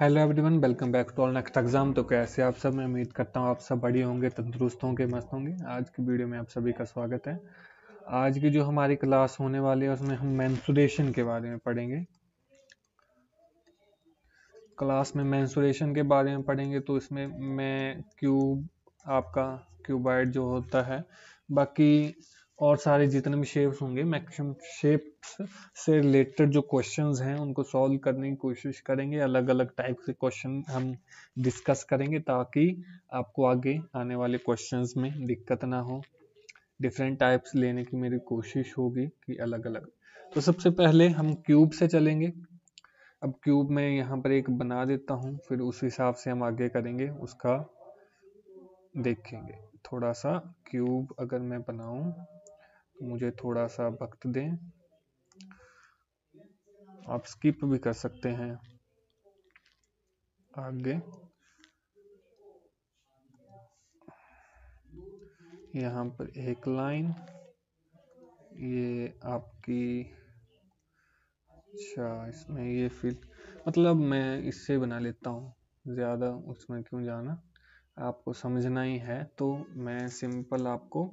hello everyone welcome back to all next exam तो कैसे आप सब मैं उम्मीद करता हूँ आप सब बड़ी होंगे तंदुरुस्त होंगे मस्त होंगे आज की वीडियो में आप सभी का स्वागत है आज की जो हमारी क्लास होने वाली है उसमें हम मैंसुरेशन के बारे में पढ़ेंगे क्लास में मैंसुरेशन के बारे में पढ़ेंगे तो इसमें मैं क्यूब आपका क्यूबाइड जो होता है बाकी और सारे जितने भी शेप्स होंगे मैक्सिमम शेप्स से रिलेटेड जो क्वेश्चंस हैं उनको सॉल्व करने की कोशिश करेंगे अलग अलग टाइप के क्वेश्चन हम डिस्कस करेंगे ताकि आपको आगे आने वाले क्वेश्चंस में दिक्कत ना हो डिफरेंट टाइप्स लेने की मेरी कोशिश होगी कि अलग अलग तो सबसे पहले हम क्यूब से चलेंगे अब क्यूब में यहाँ पर एक बना देता हूँ फिर उस हिसाब से हम आगे करेंगे उसका देखेंगे थोड़ा सा क्यूब अगर मैं बनाऊं मुझे थोड़ा सा वक्त दें आप स्किप भी कर सकते हैं आगे यहाँ पर एक लाइन ये आपकी अच्छा इसमें ये फिल मतलब मैं इससे बना लेता हूँ ज़्यादा उसमें क्यों जाना आपको समझना ही है तो मैं सिंपल आपको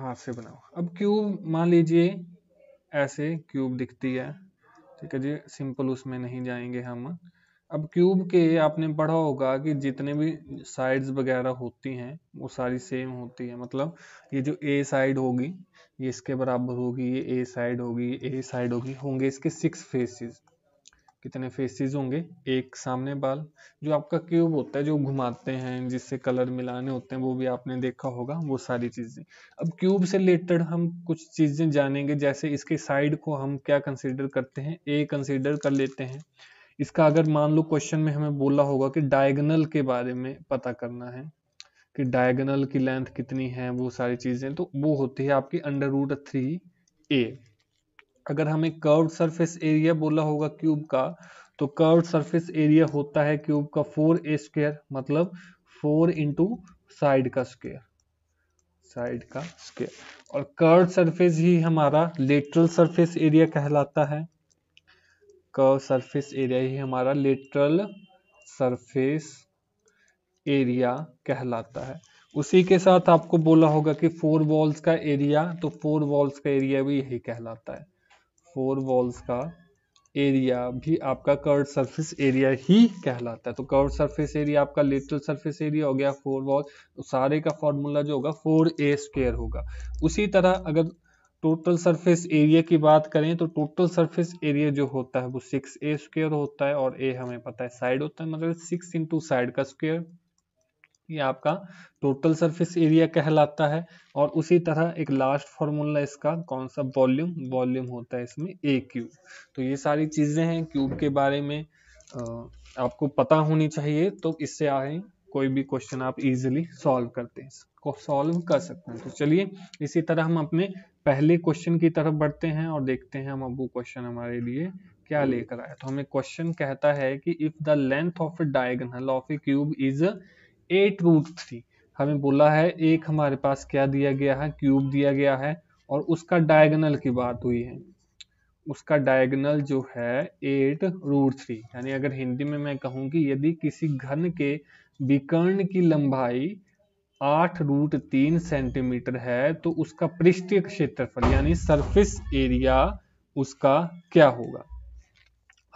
हाथ से बनाओ अब क्यूब मान लीजिए ऐसे क्यूब दिखती है ठीक है जी सिंपल उसमें नहीं जाएंगे हम अब क्यूब के आपने पढ़ा होगा कि जितने भी साइड्स वगैरह होती हैं वो सारी सेम होती है मतलब ये जो ए साइड होगी ये इसके बराबर होगी ये ए साइड होगी ए साइड होगी होंगे इसके सिक्स फेसेस कितने फेसेस होंगे एक सामने बाल जो आपका क्यूब होता है जो घुमाते हैं जिससे कलर मिलाने होते हैं वो भी आपने देखा होगा वो सारी चीज़ें अब क्यूब से रिलेटेड हम कुछ चीज़ें जानेंगे जैसे इसके साइड को हम क्या कंसिडर करते हैं ए कंसिडर कर लेते हैं इसका अगर मान लो क्वेश्चन में हमें बोला होगा कि डायगनल के बारे में पता करना है कि डायगनल की लेंथ कितनी है वो सारी चीज़ें तो वो होती है आपकी अंडर रूट थ्री ए अगर हमें कर्व सरफेस एरिया बोला होगा क्यूब का तो कर्व सरफेस एरिया होता है क्यूब का फोर ए स्क्वेयर मतलब फोर इंटू साइड का स्क्वेयर साइड का स्क्वेयर और कर्व सरफेस ही हमारा लेटरल सरफेस एरिया कहलाता है कर्व सरफेस एरिया ही हमारा लेटरल सरफेस एरिया कहलाता है उसी के साथ आपको बोला होगा कि फोर वॉल्स का एरिया तो फोर वॉल्स का एरिया भी यही कहलाता है फोर वॉल्स का एरिया भी आपका कर्व सरफेस एरिया ही कहलाता है तो कर्व सरफेस एरिया आपका लेटरल सरफेस एरिया हो गया फोर वॉल तो सारे का फॉर्मूला जो होगा फोर ए स्क्वेयर होगा उसी तरह अगर टोटल सरफेस एरिया की बात करें तो टोटल सरफेस एरिया जो होता है वो सिक्स ए स्क्र होता है और ए हमें पता है साइड होता है मतलब सिक्स इंटू साइड का स्क्वेयर ये आपका टोटल सरफेस एरिया कहलाता है और उसी तरह एक लास्ट फॉर्मूला इसका कौन सा वॉल्यूम वॉल्यूम होता है इसमें ए क्यूब तो ये सारी चीज़ें हैं क्यूब के बारे में आपको पता होनी चाहिए तो इससे आए कोई भी क्वेश्चन आप इजीली सॉल्व करते हैं को सॉल्व कर सकते हैं तो चलिए इसी तरह हम अपने पहले क्वेश्चन की तरफ बढ़ते हैं और देखते हैं हम अब वो क्वेश्चन हमारे लिए क्या लेकर आया तो हमें क्वेश्चन कहता है कि if the length of a diagonal of a cube is eight root three हमें बोला है एक हमारे पास क्या दिया गया है क्यूब दिया गया है और उसका डायगनल की बात हुई है उसका डायगनल जो है एट रूट थ्री यानी अगर हिंदी में मैं कहूँ कि यदि किसी घन के विकर्ण की लंबाई आठ रूट तीन सेंटीमीटर है तो उसका पृष्ठीय क्षेत्रफल यानी सरफेस एरिया उसका क्या होगा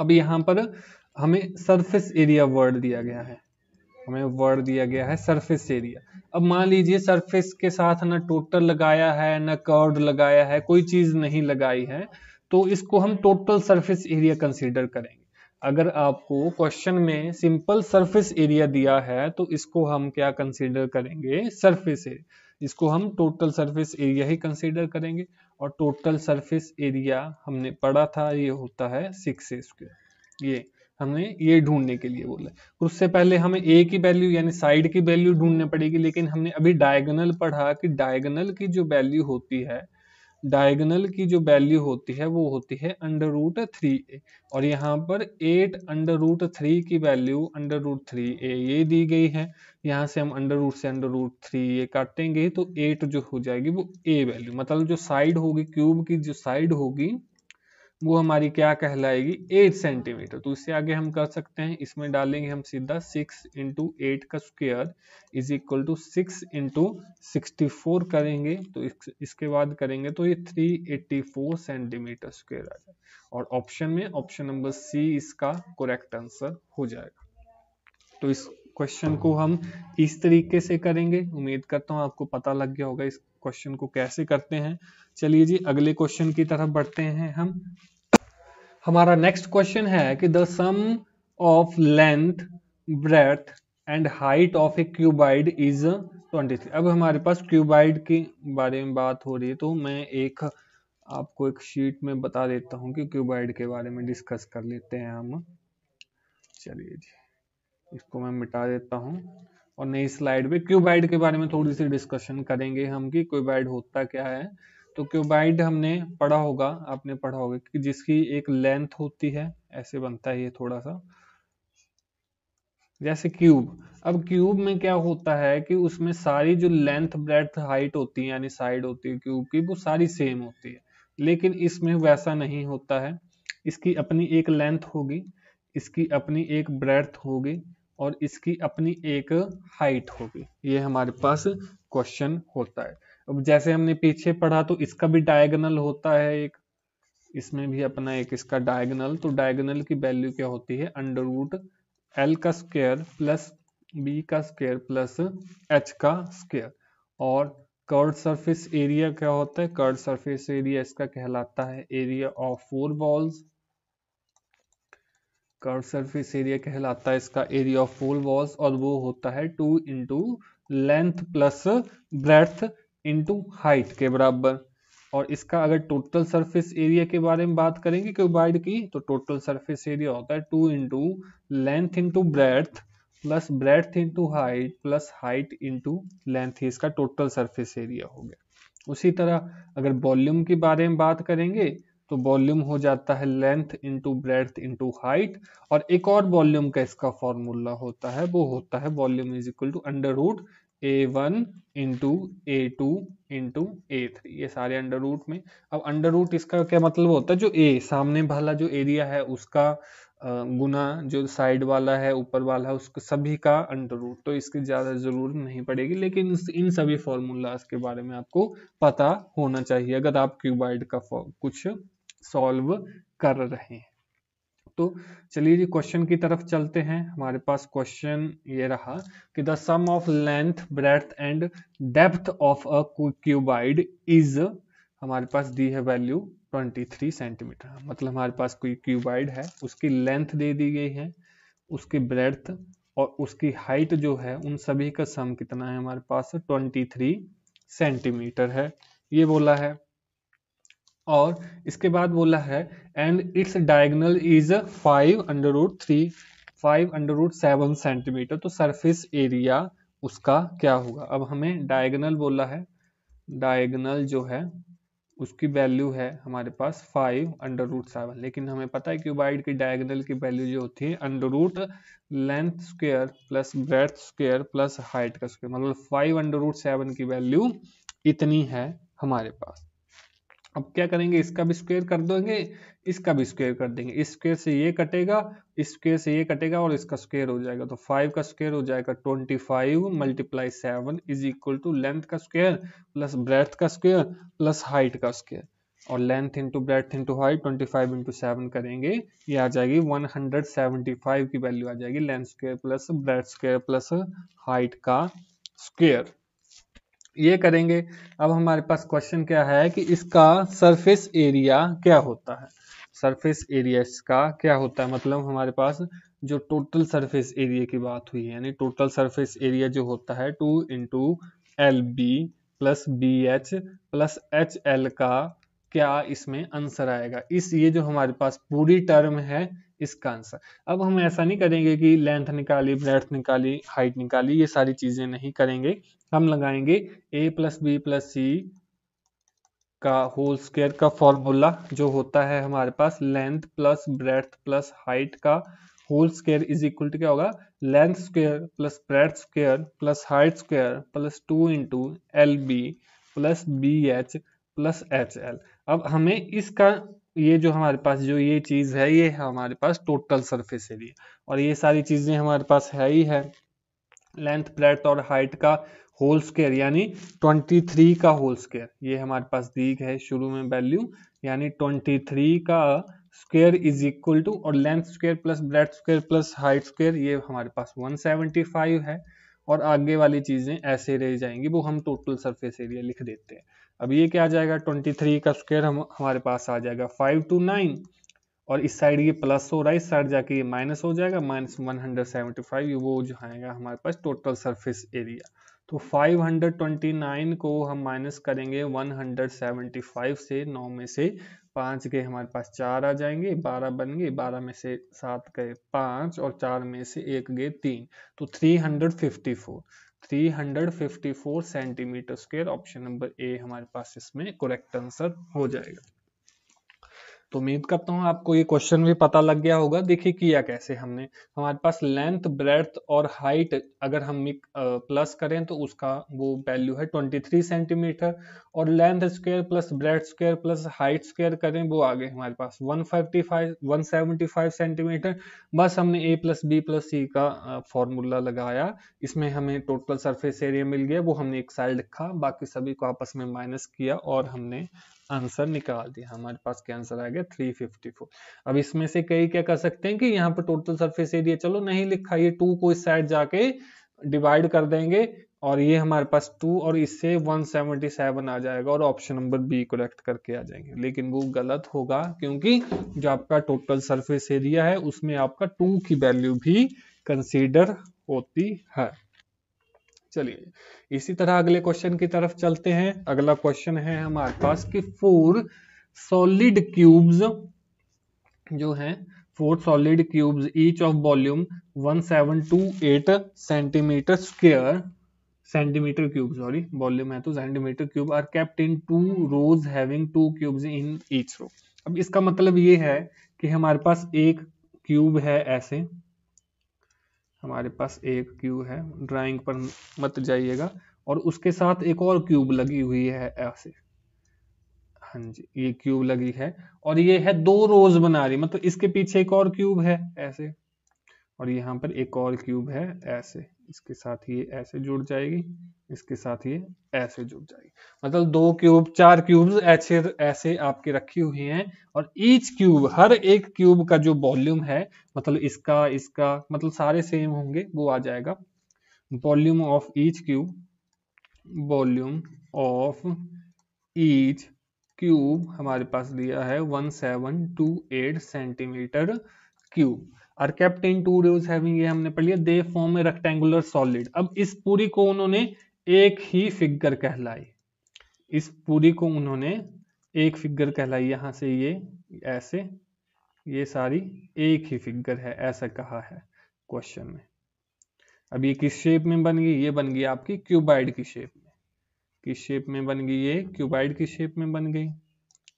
अब यहाँ पर हमें सरफेस एरिया वर्ड दिया गया है हमें वर्ड दिया गया है सरफेस एरिया अब मान लीजिए सरफेस के साथ ना टोटल लगाया है ना कर्ड लगाया है कोई चीज नहीं लगाई है तो इसको हम टोटल सरफेस एरिया कंसीडर करेंगे अगर आपको क्वेश्चन में सिंपल सरफेस एरिया दिया है तो इसको हम क्या कंसीडर करेंगे सरफेस एरिया इसको हम टोटल सरफेस एरिया ही कंसीडर करेंगे और टोटल सरफेस एरिया हमने पढ़ा था ये होता है सिक्स स्क्वेयर ये हमें ये ढूंढने के लिए बोला उससे पहले हमें ए की वैल्यू यानी साइड की वैल्यू ढूंढने पड़ेगी लेकिन हमने अभी डायगनल पढ़ा कि डायगनल की जो वैल्यू होती है डायगनल की जो वैल्यू होती है वो होती है अंडर रूट थ्री ए और यहाँ पर एट अंडर रूट थ्री की value under root three a ये दी गई है यहाँ से हम अंडर रूट से अंडर रूट थ्री ए काटेंगे तो एट जो हो जाएगी वो ए वैल्यू मतलब जो साइड होगी क्यूब की जो साइड होगी वो हमारी क्या कहलाएगी एट सेंटीमीटर तो इससे आगे हम कर सकते हैं इसमें डालेंगे हम सीधा सिक्स इंटू एट का square is equal to six into sixty four करेंगे तो इस, इसके बाद करेंगे तो ये three eighty four centimetre square आ जाए और ऑप्शन में ऑप्शन नंबर सी इसका करेक्ट आंसर हो जाएगा तो इस क्वेश्चन को हम इस तरीके से करेंगे उम्मीद करता हूँ आपको पता लग गया होगा इस क्वेश्चन को कैसे करते हैं चलिए जी अगले क्वेश्चन की तरफ बढ़ते हैं हम हमारा नेक्स्ट क्वेश्चन है कि the sum of length breadth and height of a cuboid is 23 अब हमारे पास क्यूबाइड के बारे में बात हो रही है तो मैं एक आपको एक शीट में बता देता हूँ कि क्यूबाइड के बारे में डिस्कस कर लेते हैं हम चलिए जी इसको मैं मिटा देता हूँ और नई स्लाइड में क्यूबाइड के बारे में थोड़ी सी डिस्कशन करेंगे हम कि क्यूबाइड होता क्या है तो क्यूबाइड हमने पढ़ा होगा आपने पढ़ा होगा कि जिसकी एक लेंथ होती है ऐसे बनता है ये थोड़ा सा जैसे क्यूब अब क्यूब में क्या होता है कि उसमें सारी जो लेंथ ब्रेथ हाइट होती है यानी साइड होती है क्यूब की वो सारी सेम होती है लेकिन इसमें वैसा नहीं होता है इसकी अपनी एक लेंथ होगी इसकी अपनी एक ब्रेथ होगी और इसकी अपनी एक हाइट होगी ये हमारे पास क्वेश्चन होता है अब जैसे हमने पीछे पढ़ा तो इसका भी डायगनल होता है एक इसमें भी अपना एक इसका डायगनल तो डायगनल की वैल्यू क्या होती है अंडर रूट एल का स्क्वेयर प्लस बी का स्क्वेयर प्लस एच का स्क्वेयर और कर्ड सरफेस एरिया क्या होता है कर्ड सरफेस एरिया इसका कहलाता है area of four walls curve surface area कहलाता है इसका एरिया ऑफ फोल वॉल्स और वो होता है two into length plus breadth into height के बराबर और इसका अगर टोटल सरफेस एरिया के बारे में बात करेंगे क्यूबाइड की तो टोटल सरफेस एरिया होता है two into length into breadth plus breadth into height plus height into length इसका टोटल सरफेस एरिया हो गया उसी तरह अगर वॉल्यूम के बारे में बात करेंगे तो वॉल्यूम हो जाता है length into breadth into height और एक और वॉल्यूम का इसका फॉर्मूला होता है वो होता है volume is equal to under root A one into A two into A three ये सारे अंडर रूट में अब अंडर रूट इसका क्या मतलब होता है जो ए सामने वाला जो एरिया है उसका गुना जो साइड वाला है ऊपर वाला है उसके सभी का अंडर रूट तो इसकी ज़्यादा ज़रूरत नहीं पड़ेगी लेकिन इन सभी फॉर्मूलाज के बारे में आपको पता होना चाहिए अगर आप क्यूबाइड का कुछ सॉल्व कर रहे हैं तो चलिए जी क्वेश्चन की तरफ चलते हैं हमारे पास क्वेश्चन ये रहा कि the sum of length breadth and depth of a cuboid is हमारे पास दी है वैल्यू 23 सेंटीमीटर मतलब हमारे पास कोई क्यूबाइड है उसकी लेंथ दे दी गई है उसकी ब्रेथ और उसकी हाइट जो है उन सभी का सम कितना है हमारे पास 23 सेंटीमीटर है ये बोला है और इसके बाद बोला है and it's diagonal is five under root three five under root seven centimetre तो सरफेस एरिया उसका क्या होगा अब हमें डायगनल बोला है डायगनल जो है उसकी वैल्यू है हमारे पास फाइव अंडर रूट सेवन लेकिन हमें पता है क्यूबाइड की डायगनल की वैल्यू जो होती है under root length square plus breadth square plus height का स्क्वेयर मतलब फाइव अंडर रूट सेवन की वैल्यू इतनी है हमारे पास अब क्या करेंगे इसका भी स्क्वेयर कर देंगे इसका भी स्क्वेयर कर देंगे इस स्क्वेयर से ये कटेगा इस स्क्वेयर से ये कटेगा और इसका स्क्वेयर हो जाएगा तो फाइव का स्क्वेयर हो जाएगा twenty five multiply seven is equal to length का स्क्वेयर प्लस ब्रेथ का स्क्वेयर प्लस हाइट का स्क्वेयर और length into breadth into height twenty five into seven करेंगे ये आ जाएगी वन हंड्रेड सेवेंटी फाइव की वैल्यू आ जाएगी length square plus breadth square plus height का स्क्वेयर ये करेंगे अब हमारे पास क्वेश्चन क्या है कि इसका सरफेस एरिया क्या होता है सरफेस एरिया इसका क्या होता है मतलब हमारे पास जो टोटल सरफेस एरिया की बात हुई है यानी टोटल सरफेस एरिया जो होता है two into L B plus B H plus H L का क्या इसमें आंसर आएगा इस ये जो हमारे पास पूरी टर्म है इसका आंसर अब हम ऐसा नहीं करेंगे कि लेंथ निकाली ब्रेथ निकाली हाइट निकाली ये सारी चीजें नहीं करेंगे हम लगाएंगे A plus B plus C का होल स्क्वायर का फॉर्मूला जो होता है हमारे पास length plus breadth plus height का whole square is equal to क्या होगा length square plus breadth square plus height square plus two into L B plus B H plus H L अब हमें इसका ये जो हमारे पास जो ये चीज़ है ये है हमारे पास टोटल सरफेस एरिया और ये सारी चीज़ें हमारे पास है ही है लेंथ ब्रेथ और हाइट का होल स्केयर यानी 23 का होल स्केयर ये हमारे पास दी है शुरू में वैल्यू यानी 23 का स्केयर इज इक्वल टू और length square plus breadth square plus height square ये हमारे पास 175 है और आगे वाली चीज़ें ऐसे रह जाएंगी वो हम टोटल सरफेस एरिया लिख देते हैं अब ये क्या आ जाएगा ट्वेंटी थ्री का स्क्वायर हम हमारे पास आ जाएगा फाइव टू नाइन और इस साइड ये प्लस हो रहा है इस साइड जाके ये माइनस हो जाएगा minus one hundred seventy five वो जो आएगा हमारे पास टोटल सरफेस एरिया तो 529 को हम माइनस करेंगे 175 से नौ में से पाँच के हमारे पास चार आ जाएंगे बारह बन गए बारह में से सात गए पाँच और चार में से एक गए तीन तो 354 354 centimetre square option number A हमारे पास इसमें करेक्ट आंसर हो जाएगा तो उम्मीद करता हूँ आपको ये क्वेश्चन भी पता लग गया होगा देखिए किया कैसे हमने हमारे पास लेंथ ब्रेथ और हाइट अगर हम प्लस करें तो उसका वो वैल्यू है 23 सेंटीमीटर और length square plus breadth square plus height square करें वो आगे हमारे पास 155 175 सेंटीमीटर बस हमने A plus B plus C का फॉर्मूला लगाया इसमें हमें टोटल सरफेस एरिया मिल गया वो हमने एक साइड लिखा बाकी सभी को आपस में माइनस किया और हमने आंसर निकाल दिया हमारे पास क्या आंसर आ गया 354 अब इसमें से कई क्या कर सकते हैं कि यहाँ पर टोटल सरफेस एरिया चलो नहीं लिखा ये टू को इस साइड जाके डिवाइड कर देंगे और ये हमारे पास टू और इससे 177 आ जाएगा और ऑप्शन नंबर बी रेक्ट करके आ जाएंगे लेकिन वो गलत होगा क्योंकि जो आपका टोटल सरफेस एरिया है उसमें आपका टू की वैल्यू भी कंसीडर होती है चलिए इसी तरह अगले क्वेश्चन की तरफ चलते हैं अगला क्वेश्चन है हमारे पास कि फोर सॉलिड क्यूब्स जो हैं four solid cubes each of volume 1728 centimetre square centimetre cube sorry volume है तो centimetre cube are kept in two rows having two cubes in each row अब इसका मतलब ये है कि हमारे पास एक क्यूब है ऐसे हमारे पास एक क्यूब है ड्राइंग पर मत जाइएगा और उसके साथ एक और क्यूब लगी हुई है ऐसे हाँ जी ये क्यूब लगी है और ये है दो रोज बना रही मतलब इसके पीछे एक और क्यूब है ऐसे और यहाँ पर एक और क्यूब है ऐसे इसके साथ ये ऐसे जुड़ जाएगी इसके साथ ये ऐसे जुड़ जाएगी मतलब दो क्यूब चार क्यूब्स ऐसे ऐसे आपके रखी हुई हैं और ईच क्यूब हर एक क्यूब का जो वॉल्यूम है मतलब इसका इसका मतलब सारे सेम होंगे वो आ जाएगा volume of each cube volume of each cube हमारे पास दिया है one seven two eight centimetre cube are kept in two rows having ये हमने पढ़ लिया they form a rectangular solid अब इस पूरी को उन्होंने एक ही फिगर कहलाई इस पूरी को उन्होंने एक फिगर कहलाई यहां से ये ऐसे ये सारी एक ही फिगर है ऐसा कहा है क्वेश्चन में अब ये किस शेप में बन गई ये बन गई आपकी क्यूबाइड की शेप में किस शेप में बन गई ये क्यूबाइड की शेप में बन गई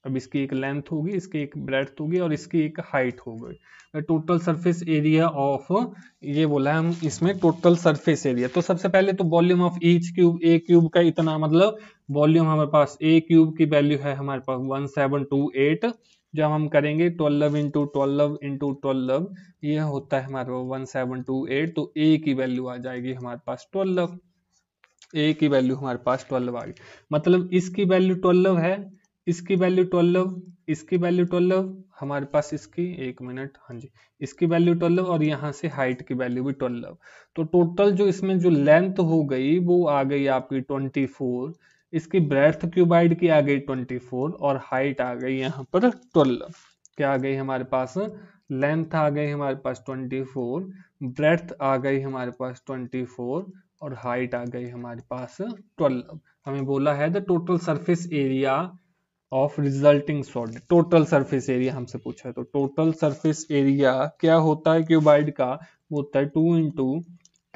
अब इसकी एक लेंथ होगी इसकी एक ब्रेथ होगी और इसकी एक हाइट होगी टोटल सरफेस एरिया ऑफ ये बोला है हम इसमें टोटल सरफेस एरिया तो सबसे पहले तो volume of each cube a cube का इतना मतलब वॉल्यूम हमारे पास ए क्यूब की वैल्यू है हमारे पास वन सेवन टू एट जब हम करेंगे twelve into twelve into twelve ये होता है हमारे पास वन सेवन टू एट तो ए की वैल्यू आ जाएगी हमारे पास ट्वेल्व ए की वैल्यू हमारे पास ट्वेल्व आ गई मतलब इसकी वैल्यू ट्वेल्व है इसकी वैल्यू ट्वेल्व इसकी वैल्यू ट्वेल्व हमारे पास इसकी एक मिनट हाँ जी इसकी वैल्यू ट्वेल्व और यहाँ से हाइट की वैल्यू भी ट्वेल्व तो टोटल जो इसमें जो लेंथ हो गई वो आ गई आपकी ट्वेंटी फोर इसकी ब्रेथ क्यूबाइड की आ गई ट्वेंटी फोर और हाइट आ गई यहाँ पर ट्वेल्व क्या आ गई हमारे पास लेंथ आ गई हमारे पास ट्वेंटी फोर ब्रेथ आ गई हमारे पास ट्वेंटी फोर और हाइट आ गई हमारे पास ट्वेल्व हमें बोला है the total surface area of resulting solid total surface area हमसे पूछा है तो टोटल सरफेस एरिया क्या होता है क्यूबाइड का वो होता है two into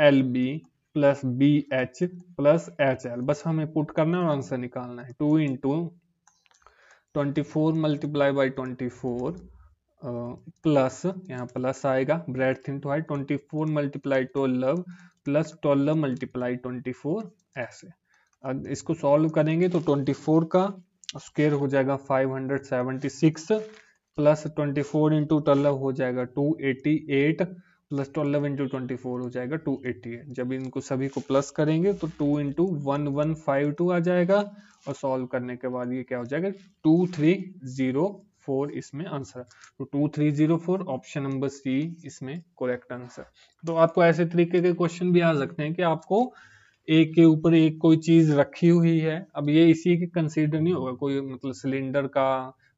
L B plus B H plus H L बस हमें पुट करना है और आंसर निकालना है two into twenty four multiply by twenty four plus यहाँ प्लस आएगा bread breadth into height twenty four multiply twelve plus twelve multiply twenty four ऐसे अब इसको सॉल्व करेंगे तो ट्वेंटी फोर का स्क्वेयर हो जाएगा 576 प्लस 24 इंटू ट्वेल्व हो जाएगा 288 प्लस ट्वेल्व इंटू ट्वेंटी हो जाएगा 288 जब इनको सभी को प्लस करेंगे तो 2 into one one five two आ जाएगा और सॉल्व करने के बाद ये क्या हो जाएगा 2304 इसमें आंसर तो 2304 ऑप्शन नंबर सी इसमें करेक्ट आंसर तो आपको ऐसे तरीके के क्वेश्चन भी आ सकते हैं कि आपको एक के ऊपर एक कोई चीज रखी हुई है अब ये इसी के कंसीडर नहीं होगा कोई मतलब सिलेंडर का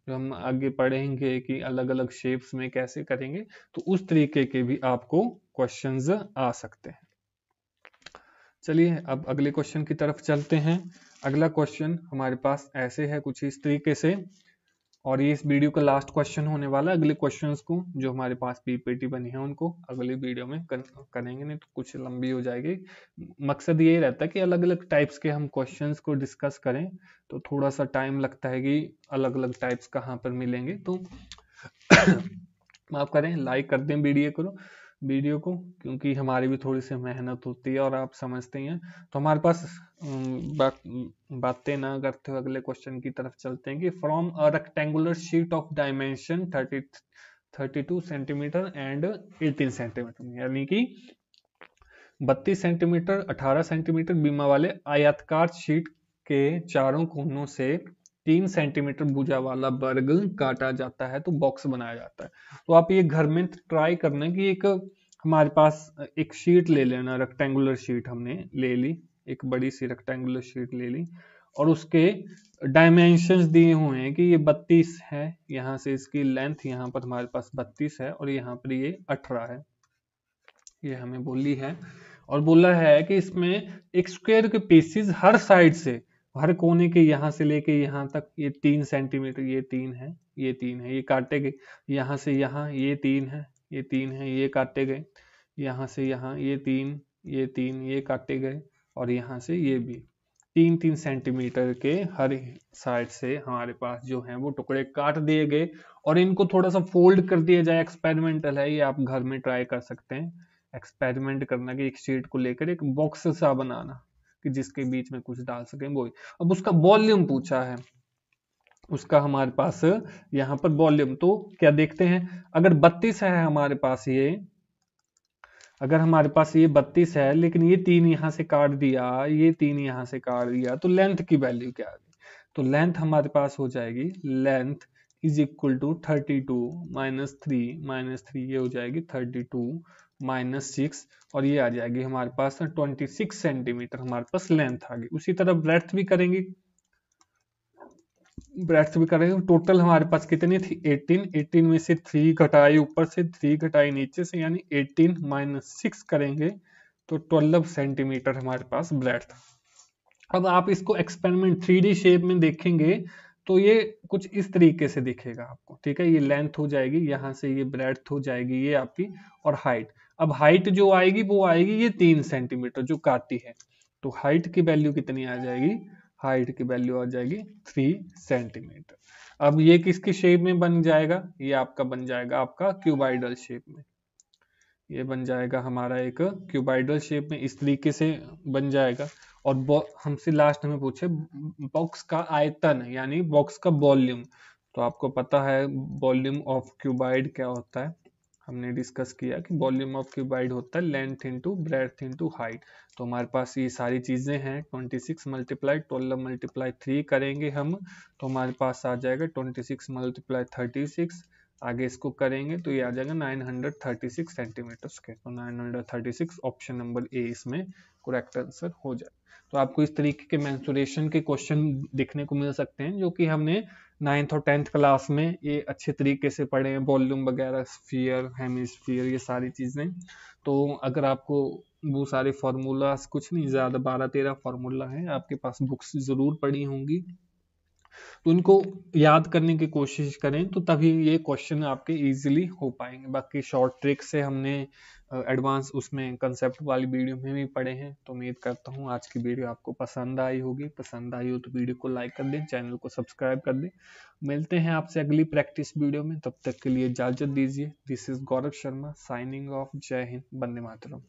जो हम आगे पढ़ेंगे कि अलग अलग शेप्स में कैसे करेंगे तो उस तरीके के भी आपको क्वेश्चंस आ सकते हैं चलिए अब अगले क्वेश्चन की तरफ चलते हैं अगला क्वेश्चन हमारे पास ऐसे है कुछ इस तरीके से और ये इस वीडियो का लास्ट क्वेश्चन होने वाला है अगले क्वेश्चंस को जो हमारे पास पीपीटी बनी है उनको अगले वीडियो में कर, करेंगे नहीं तो कुछ लंबी हो जाएगी मकसद ये रहता है कि अलग अलग टाइप्स के हम क्वेश्चंस को डिस्कस करें तो थोड़ा सा टाइम लगता है कि अलग अलग टाइप्स कहाँ पर मिलेंगे तो माफ करें लाइक कर दें वीडियो करो वीडियो को क्योंकि हमारी भी थोड़ी सी मेहनत होती है और आप समझते हैं तो हमारे पास बा, बातें ना करते हुए अगले क्वेश्चन की तरफ चलते हैं कि from a rectangular sheet of dimension thirty thirty two centimetre and eighteen centimetre यानी कि बत्तीस सेंटीमीटर अठारह सेंटीमीटर बीमा वाले आयातकार शीट के चारों कोनों से तीन सेंटीमीटर भुजा वाला वर्ग काटा जाता है तो बॉक्स बनाया जाता है तो आप ये घर में ट्राई करना कि एक हमारे पास एक शीट ले लेना रेक्टेंगुलर शीट हमने ले ली एक बड़ी सी रेक्टेंगुलर शीट ले ली और उसके डायमेंशंस दिए हुए हैं कि ये 32 है यहाँ से इसकी लेंथ यहाँ पर हमारे पास 32 है और यहाँ पर ये 18 है ये हमें बोली है और बोला है कि इसमें एक स्क्वायर के पीसेस हर साइड से हर कोने के यहाँ से लेके यहाँ तक ये तीन सेंटीमीटर ये तीन है ये तीन है ये काटे के यहाँ से यहाँ ये तीन है ये तीन है ये काटे गए यहाँ से यहाँ ये तीन ये तीन ये काटे गए और यहाँ से ये भी तीन तीन सेंटीमीटर के हर साइड से हमारे पास जो है वो टुकड़े काट दिए गए और इनको थोड़ा सा फोल्ड कर दिया जाए एक्सपेरिमेंटल है ये आप घर में ट्राई कर सकते हैं एक्सपेरिमेंट करना कि एक शीट को लेकर एक बॉक्स सा बनाना कि जिसके बीच में कुछ डाल सकें वो अब उसका वॉल्यूम पूछा है उसका हमारे पास यहाँ पर वॉल्यूम तो क्या देखते हैं अगर बत्तीस है हमारे पास ये अगर हमारे पास ये बत्तीस है लेकिन ये तीन यहाँ से काट दिया ये तीन यहां से काट दिया तो लेंथ की वैल्यू क्या आ गई तो लेंथ हमारे पास हो जाएगी length is equal to thirty two minus three minus three ये हो जाएगी थर्टी टू माइनस सिक्स और ये आ जाएगी हमारे पास ट्वेंटी सिक्स सेंटीमीटर हमारे पास लेंथ आ गई उसी तरह ब्रेथ भी करेंगे ब्रैड्स भी कर रहे थे टोटल हमारे पास कितनी थी 18 18 में से थ्री घटाई ऊपर से थ्री घटाई नीचे से यानी 18 माइनस सिक्स करेंगे तो 12 सेंटीमीटर हमारे पास ब्रेथ अब आप इसको एक्सपेरिमेंट थ्री शेप में देखेंगे तो ये कुछ इस तरीके से दिखेगा आपको ठीक है ये लेंथ हो जाएगी यहाँ से ये ब्रेथ हो जाएगी ये आपकी और हाइट अब हाइट जो आएगी वो आएगी ये तीन सेंटीमीटर जो काती है तो हाइट की वैल्यू कितनी आ जाएगी हाइट की वैल्यू आ जाएगी थ्री सेंटीमीटर अब ये किसकी शेप में बन जाएगा ये आपका बन जाएगा आपका क्यूबाइडल शेप में ये बन जाएगा हमारा एक क्यूबाइडल शेप में इस तरीके से बन जाएगा और हमसे लास्ट में पूछे बॉक्स का आयतन यानी बॉक्स का वॉल्यूम तो आपको पता है वॉल्यूम ऑफ क्यूबाइड क्या होता है हमने डिस्कस किया कि वॉल्यूम ऑफ क्यूबाइड होता है length into breadth into height तो हमारे पास ये सारी चीज़ें हैं 26 six multiply twelve multiply three करेंगे हम तो हमारे पास आ जाएगा 26 सिक्स मल्टीप्लाई थर्टी सिक्स आगे इसको करेंगे तो ये आ जाएगा 936 हंड्रेड सेंटीमीटर के तो 936 ऑप्शन नंबर ए इसमें करेक्ट आंसर हो जाए तो आपको इस तरीके के मैंसुरेशन के क्वेश्चन दिखने को मिल सकते हैं जो कि हमने नाइन्थ और टेंथ क्लास में ये अच्छे तरीके से पढ़ें वॉल्यूम वगैरह स्फीयर हेमिस्फीयर ये सारी चीज़ें तो अगर आपको वो सारे फार्मूलाज कुछ नहीं ज़्यादा बारह तेरह फार्मूला हैं आपके पास बुक्स ज़रूर पढ़ी होंगी तो उनको याद करने की कोशिश करें तो तभी ये क्वेश्चन आपके इजीली हो पाएंगे बाकी शॉर्ट ट्रिक से हमने एडवांस उसमें कंसेप्ट वाली वीडियो में भी पढ़े हैं तो उम्मीद करता हूँ आज की वीडियो आपको पसंद आई होगी पसंद आई हो तो वीडियो को लाइक कर दें चैनल को सब्सक्राइब कर दें मिलते हैं आपसे अगली प्रैक्टिस वीडियो में तब तक के लिए इजाजत दीजिए this is Gaurav Sharma signing off जय हिंद बंदे मातरम